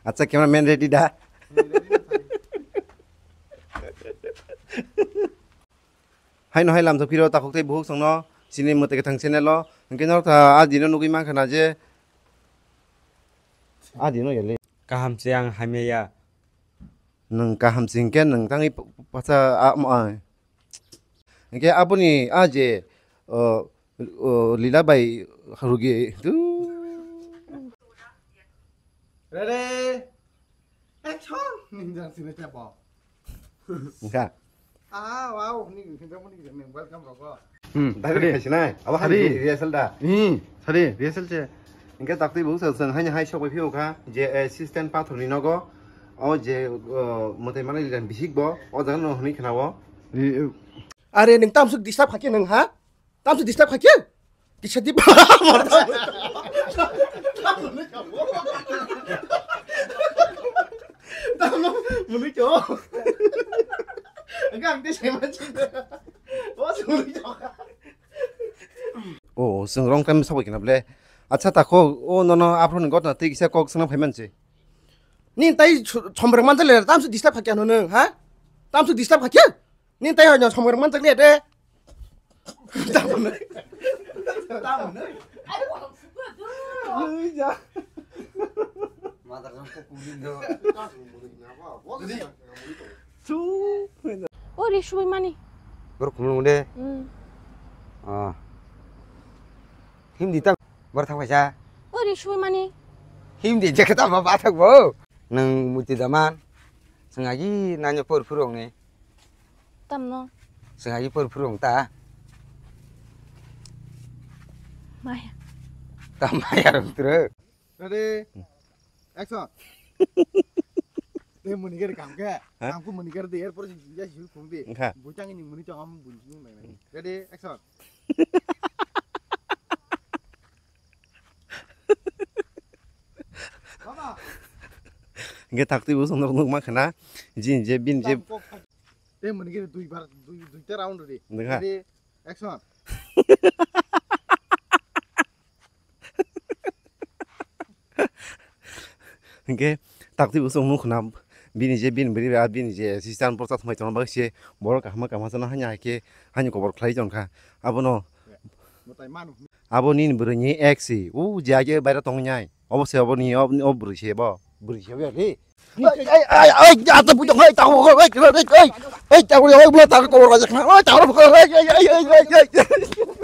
Aceh kameramen ready dah. Hai no hai lam sokiro ta khok te bhok sangno sini mote ke thang chenelo ngke nor ta a dino nugi man khana je a dino yele ya ka ham chang ha me ya nang ka ham sing ke nang tangi pasa a ma ngke apuni a je o uh, uh, lila bai harugi tu Ready action นี่จังสินะแจ๊บบอกค่ะอ้าวว้าวนี่จังมันนี่จังหนึ่งวันคำบอกก็ 다그리 하시나요? 아바 하리 리허설다. 이 하리 리허설제. 그러니까 딱히 무슨 선 하냐 하이 쇼고 피우가 이제 시스템 파트니 너고 어 이제 어 뭐때 말에 이런 비식보 어 자는 너니 그나워. 아래 능 땀수 디스탑 할게 능 하? 땀수 디스탑 할게? कि छदी ओ जों रंग टाइम सब किन बोले अच्छा ताको ओ न न आफ्नो गत न तिक से कक सँग फेमन छे नि तई छमर मान चले ताम से डिस्टर्ब खक्या न ह ताम से डिस्टर्ब तई हो मान चले दे Tamu Aduh, ya. Mata kamu kuning dong. Jadi, tuh. Oh, hmm. ah. di Ah. di Oh, di apa muti daman. Sengaja nanya pur purong nih. Tam no. Sengaja pur purong ta. माया ya, माया ya reaction Dia mau nikah kamu ke? Kamu mau nikah di airport sih dia sih kumbi. Bocang ini mau nikah kamu bunyi mana? Jadi action. Apa? Enggak takut ibu sonor nuk mah kena jin je bin je. Dia mau dua bar dua dua round deh. Jadi action. hingke takti usung nu khunam bini je bini beri a bini je sistan process mai chon bakse borok kahma kahma sana hanya ke hanyu kobor jangan jon kha no abo nin beri nyi eksi u ja je baira tong nyai ini oboni obni beri she bo bru she be re ai ai ai ja ta pujong ai ta ko ai ai ai ta ko ai bla ta ko ai ta ko ai ai ai ai